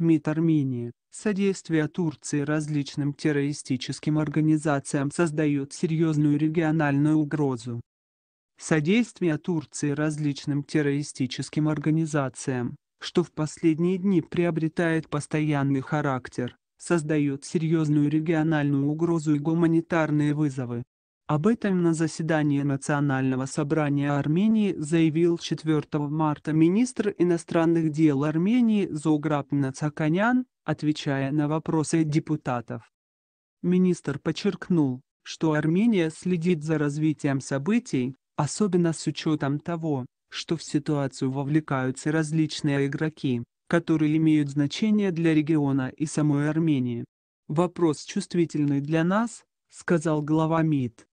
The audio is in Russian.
МИД Армении. Содействие Турции различным террористическим организациям создает серьезную региональную угрозу. Содействие Турции различным террористическим организациям, что в последние дни приобретает постоянный характер, создает серьезную региональную угрозу и гуманитарные вызовы. Об этом на заседании Национального собрания Армении заявил 4 марта министр иностранных дел Армении Зоуграб Нацаканян, отвечая на вопросы депутатов. Министр подчеркнул, что Армения следит за развитием событий, особенно с учетом того, что в ситуацию вовлекаются различные игроки, которые имеют значение для региона и самой Армении. Вопрос чувствительный для нас, сказал глава МИД.